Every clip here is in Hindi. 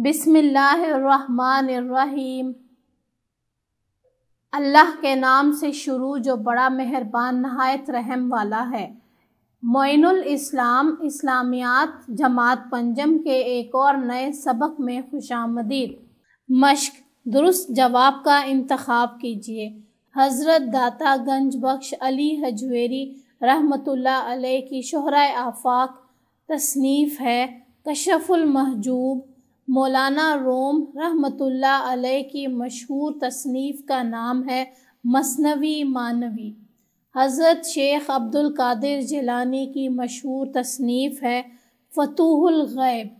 बिसमीम अल्लाह के नाम से शुरू जो बड़ा मेहरबान नहायत रहम वाला है मोइनुल इस्लाम इस्लामियात जमात पंजम के एक और नए सबक में खुश मश्क दुरुस्त जवाब का इंतखब कीजिए हज़रत दाता गंज बख्श अली हजवेरी रहमतुल्लाह अलैह की शहरा आफाक तसनीफ़ है कशफ़ुल महजूब मौलाना रोम रहमतुल्ला अलैह की मशहूर तसनीफ़ का नाम है मसनवी मानवी हज़रत शेख अब्दुल कादिर जिलानी की मशहूर तसनीफ़ है फ़तूहुल गैब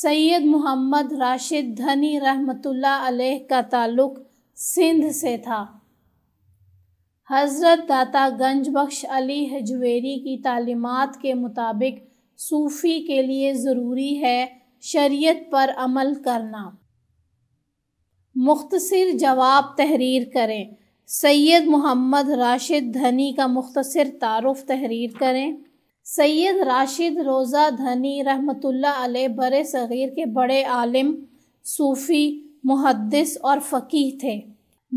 सैयद मोहम्मद राशिद धनी रहमतुल्ला अलैह का ताल्लुक़ सिंध से था हज़रत दाता गंजबख्श अली हजवेरी की तालीमत के मुताबिक सूफ़ी के लिए ज़रूरी है शरीयत पर अमल करना मुख्तसर जवाब तहरीर करें सैयद मोहम्मद राशिद धनी का मुख्तसर तारफ़ तहरीर करें सैयद राशिद रोज़ा धनी रहमतुल्ला अलैह बर सग़ीर के बड़े आलिम सूफ़ी मुहदस और फ़कीह थे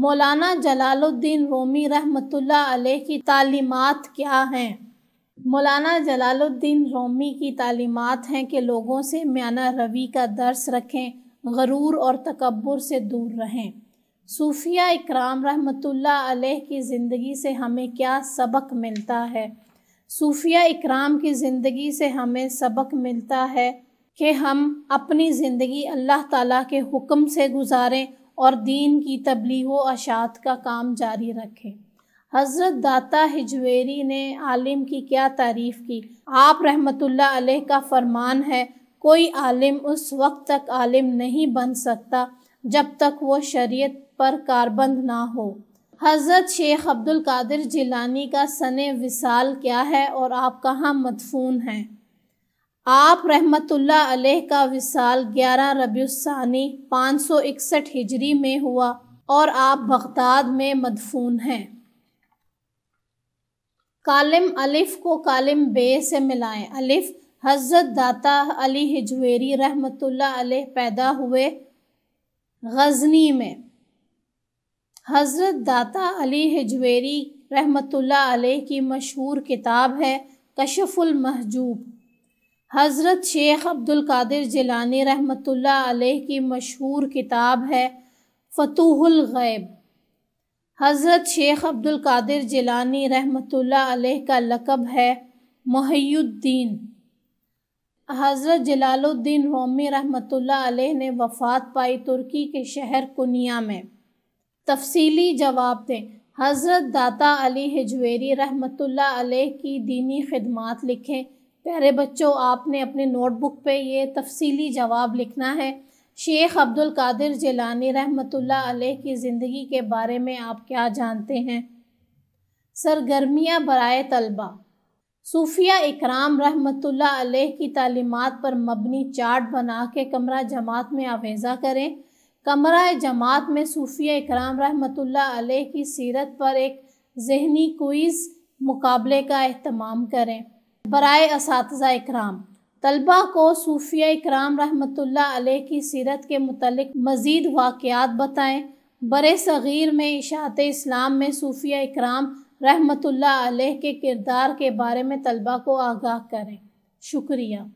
मौलाना जलालुद्दीन रोमी रहमतुल्ला अलैह की तालीमत क्या हैं मौलाना जलालुद्दीन रोमी की तालीमत हैं कि लोगों से म्याना रवि का दर्स रखें गरूर और तकबर से दूर रहें सूफिया इकराम रहमतुल्ला अलैह की ज़िंदगी से हमें क्या सबक मिलता है सूफिया इकराम की ज़िंदगी से हमें सबक मिलता है कि हम अपनी ज़िंदगी अल्लाह ताला के हुक्म से गुजारें और दीन की तबलीग अशात का काम जारी रखें हज़रत दाता हिजवेरी ने आलिम की क्या तारीफ़ की आप रहमतुल्ला अलैह का फरमान है कोई आलिम उस वक्त तक आलिम नहीं बन सकता जब तक वो शरीयत पर कारबंद ना हो हज़रत शेख अब्दुल कादिर जिलानी का सन विसाल क्या है और आप कहाँ मदफून हैं आप रहमतुल्ला अलैह का विसाल 11 रबीसानी 561 हिजरी में हुआ और आप बगदाद में मदफून हैं कालिम अलिफ को कालिम बे से मिलाएं अलिफ हज़रत दाता अली हिजवेरी रहमतुल्ला अलैह पैदा हुए गजनी में हज़रत दाता अली हिजवेरी रहमतुल्ला अलैह की मशहूर किताब है कशफुल महजूब हज़रत शेख अब्दुल कादिर जिलानी रहमतुल्ला अलैह की मशहूर किताब है फ़तूहुल गैब हज़रत शेख अब्दुल कादिर जिलानी रहमतुल्लाह अलैह का लकब है मुहैद्दीन हज़रत जलालुद्दीन रोमी रहमतुल्लाह अलैह ने वफ़ात पाई तुर्की के शहर कुनिया में तफसीली जवाब दें हज़रत दाता अली हिजवेरी रहमतुल्लाह अलैह की दीनी खिदमत लिखें प्यारे बच्चों आपने अपने नोटबुक पे ये तफसीली जवाब लिखना है शेख अब्दुल कादिर जिलानी रहमतुल्लाह अलैह की ज़िंदगी के बारे में आप क्या जानते हैं सरगर्मियां बरए तलबा सूफिया इकराम रहमतुल्लाह अलैह की तालीमत पर मबनी चार्ट बना के कमरा जमात में आवेज़ा करें कमरा जमात में सूफिया इकराम रहमतुल्लाह अलैह की सीरत पर एक जहनी क्विज़ मुकाबले का अहतमाम करें बरए इस इकराम तलबा को सूफिया इकराम अलैह की सीरत के मतलब मज़ीद वाक़ात बताएँ बर सग़ीर में इशात इस्लाम में सूफिया इकराम अलैह के किरदार के बारे में तलबा को आगाह करें शुक्रिया